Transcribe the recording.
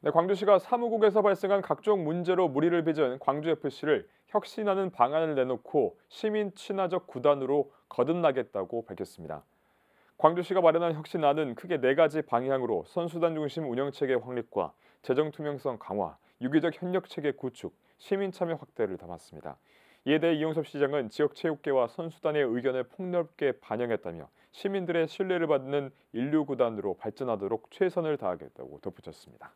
네, 광주시가 사무국에서 발생한 각종 문제로 무리를 빚은 광주FC를 혁신하는 방안을 내놓고 시민 친화적 구단으로 거듭나겠다고 밝혔습니다. 광주시가 마련한 혁신안은 크게 네 가지 방향으로 선수단 중심 운영체계 확립과 재정 투명성 강화, 유기적 협력체계 구축, 시민 참여 확대를 담았습니다. 이에 대해 이용섭 시장은 지역 체육계와 선수단의 의견을 폭넓게 반영했다며 시민들의 신뢰를 받는 인류 구단으로 발전하도록 최선을 다하겠다고 덧붙였습니다.